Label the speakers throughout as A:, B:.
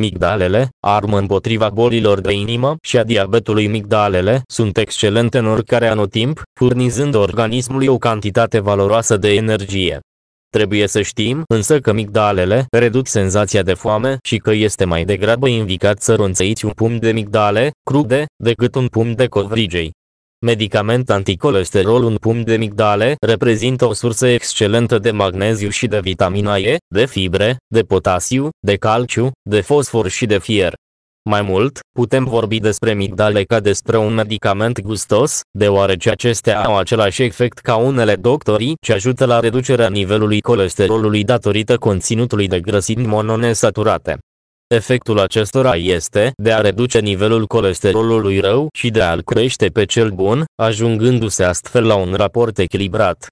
A: Migdalele, armă împotriva bolilor de inimă și a diabetului migdalele, sunt excelente în oricare anotimp, furnizând organismului o cantitate valoroasă de energie. Trebuie să știm însă că migdalele reduc senzația de foame și că este mai degrabă indicat să ronțăiți un pumn de migdale, crude, decât un pumn de covrigei. Medicament anticolesterol un pumn de migdale reprezintă o sursă excelentă de magneziu și de vitamina E, de fibre, de potasiu, de calciu, de fosfor și de fier. Mai mult, putem vorbi despre migdale ca despre un medicament gustos, deoarece acestea au același efect ca unele doctorii ce ajută la reducerea nivelului colesterolului datorită conținutului de grăsimi mononesaturate. Efectul acestora este de a reduce nivelul colesterolului rău și de a-l crește pe cel bun, ajungându-se astfel la un raport echilibrat.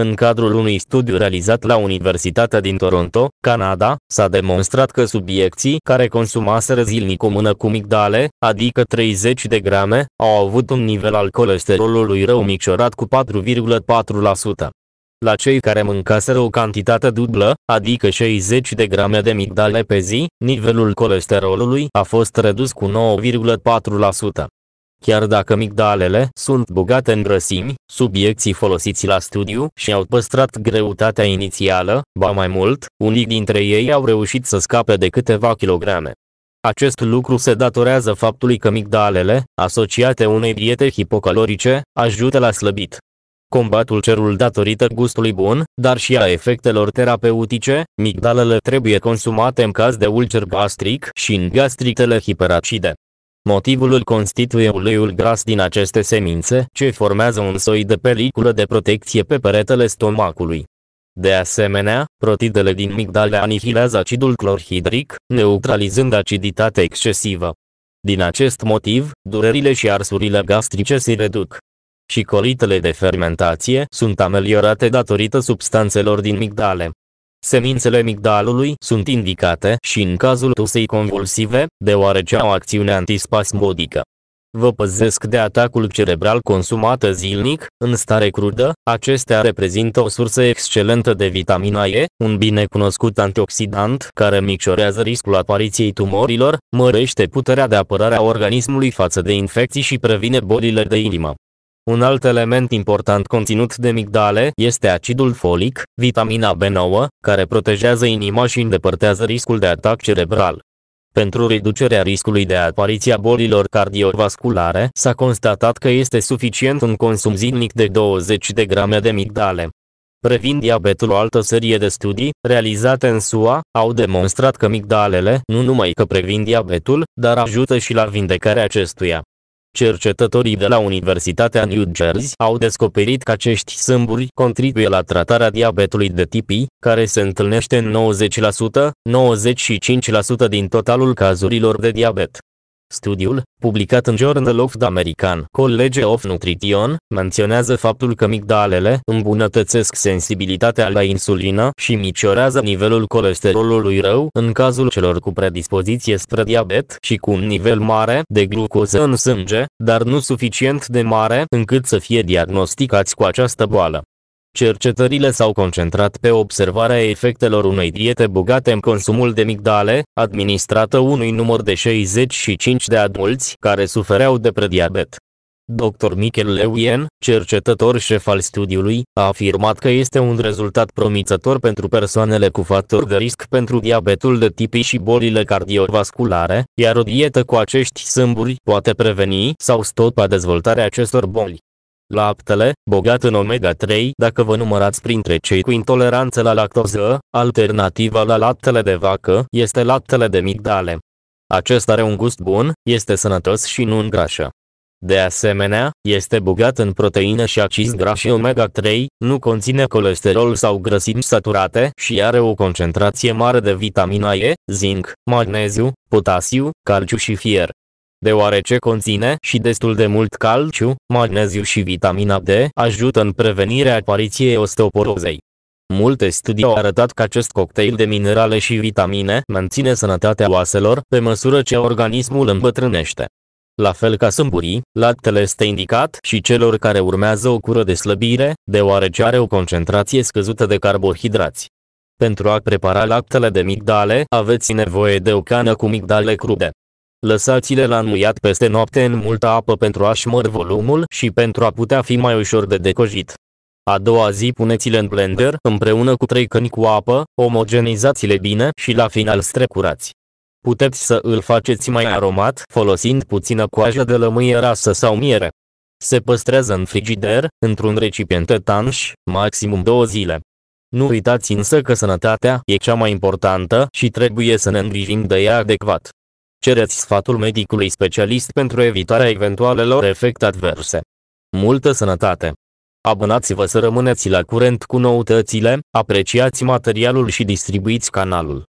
A: În cadrul unui studiu realizat la Universitatea din Toronto, Canada, s-a demonstrat că subiecții care consumaseră zilnic o mână cu migdale, adică 30 de grame, au avut un nivel al colesterolului rău micșorat cu 4,4% la cei care mâncaseră o cantitate dublă, adică 60 de grame de migdale pe zi, nivelul colesterolului a fost redus cu 9,4%. Chiar dacă migdalele sunt bogate în grăsimi, subiecții folosiți la studiu și-au păstrat greutatea inițială, ba mai mult, unii dintre ei au reușit să scape de câteva kilograme. Acest lucru se datorează faptului că migdalele, asociate unei diete hipocalorice, ajută la slăbit combat ulcerul datorită gustului bun, dar și a efectelor terapeutice, migdalele trebuie consumate în caz de ulcer gastric și în gastritele hiperacide. Motivul îl constituie uleiul gras din aceste semințe, ce formează un soi de peliculă de protecție pe peretele stomacului. De asemenea, protidele din migdale anihilează acidul clorhidric, neutralizând aciditatea excesivă. Din acest motiv, durerile și arsurile gastrice se reduc și colitele de fermentație sunt ameliorate datorită substanțelor din migdale. Semințele migdalului sunt indicate și în cazul tusei convulsive, deoarece au acțiune antispasmodică. Vă păzesc de atacul cerebral consumat zilnic, în stare crudă, acestea reprezintă o sursă excelentă de vitamina E, un binecunoscut antioxidant care micșorează riscul apariției tumorilor, mărește puterea de apărare a organismului față de infecții și previne bolile de inimă. Un alt element important conținut de migdale este acidul folic, vitamina B9, care protejează inima și îndepărtează riscul de atac cerebral. Pentru reducerea riscului de apariția bolilor cardiovasculare, s-a constatat că este suficient un consum zilnic de 20 de grame de migdale. Previn diabetul, o altă serie de studii, realizate în SUA, au demonstrat că migdalele nu numai că previn diabetul, dar ajută și la vindecarea acestuia. Cercetătorii de la Universitatea New Jersey au descoperit că acești sâmburi contribuie la tratarea diabetului de tipi, care se întâlnește în 90%, 95% din totalul cazurilor de diabet. Studiul, publicat în Journal of the American College of Nutrition, menționează faptul că migdalele îmbunătățesc sensibilitatea la insulină și miciorează nivelul colesterolului rău în cazul celor cu predispoziție spre diabet și cu un nivel mare de glucoză în sânge, dar nu suficient de mare încât să fie diagnosticați cu această boală. Cercetările s-au concentrat pe observarea efectelor unei diete bogate în consumul de migdale, administrată unui număr de 65 de adulți care sufereau de prediabet. Dr. Michel Lewien, cercetător șef al studiului, a afirmat că este un rezultat promițător pentru persoanele cu factori de risc pentru diabetul de tip și bolile cardiovasculare, iar o dietă cu acești sâmburi poate preveni sau stopa dezvoltarea acestor boli. Laptele, bogat în omega-3, dacă vă numărați printre cei cu intoleranță la lactoză, alternativa la laptele de vacă este laptele de migdale. Acesta are un gust bun, este sănătos și nu îngrașă. De asemenea, este bogat în proteine și acizi grași omega-3, nu conține colesterol sau grăsimi saturate și are o concentrație mare de vitamina E, zinc, magneziu, potasiu, calciu și fier deoarece conține și destul de mult calciu, magneziu și vitamina D, ajută în prevenirea apariției osteoporozei. Multe studii au arătat că acest cocktail de minerale și vitamine menține sănătatea oaselor pe măsură ce organismul îmbătrânește. La fel ca sâmburii, laptele este indicat și celor care urmează o cură de slăbire, deoarece are o concentrație scăzută de carbohidrați. Pentru a prepara laptele de migdale, aveți nevoie de o cană cu migdale crude. Lăsați-le la înmuiat peste noapte în multă apă pentru a măr volumul și pentru a putea fi mai ușor de decojit. A doua zi puneți-le în blender împreună cu 3 căni cu apă, omogenizați-le bine și la final strecurați. Puteți să îl faceți mai aromat folosind puțină coajă de lămâie rasă sau miere. Se păstrează în frigider, într-un recipient tanș, maximum două zile. Nu uitați însă că sănătatea e cea mai importantă și trebuie să ne îngrijim de ea adecvat. Cereți sfatul medicului specialist pentru evitarea eventualelor efecte adverse. Multă sănătate! Abonați-vă să rămâneți la curent cu noutățile, apreciați materialul și distribuiți canalul.